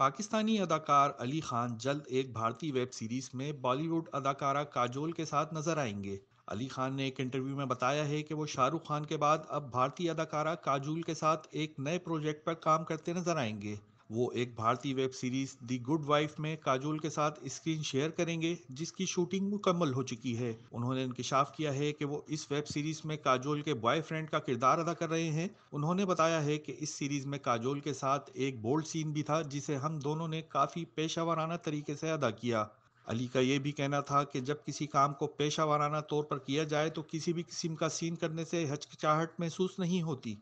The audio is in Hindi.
पाकिस्तानी अदाकार अली खान जल्द एक भारतीय वेब सीरीज में बॉलीवुड अदाकारा काजोल के साथ नजर आएंगे अली खान ने एक इंटरव्यू में बताया है कि वो शाहरुख खान के बाद अब भारतीय अदाकारा काजोल के साथ एक नए प्रोजेक्ट पर काम करते नजर आएंगे वो एक भारतीय web series the good wife में काजोल के साथ स्क्रीन शेयर करेंगे जिसकी शूटिंग मुकम्मल हो चुकी है उन्होंने इंकशाफ किया है कि वो इस वेब सीरीज में काजोल के बॉयफ्रेंड का किरदार अदा कर रहे हैं उन्होंने बताया है कि इस सीरीज में काजोल के साथ एक बोल्ड सीन भी था जिसे हम दोनों ने काफी पेशा तरीके से अदा किया अली का ये भी कहना था कि जब किसी काम को पेशा वाराना तौर पर किया जाए तो किसी भी किस्म का सीन करने से हचकचाहट महसूस नहीं होती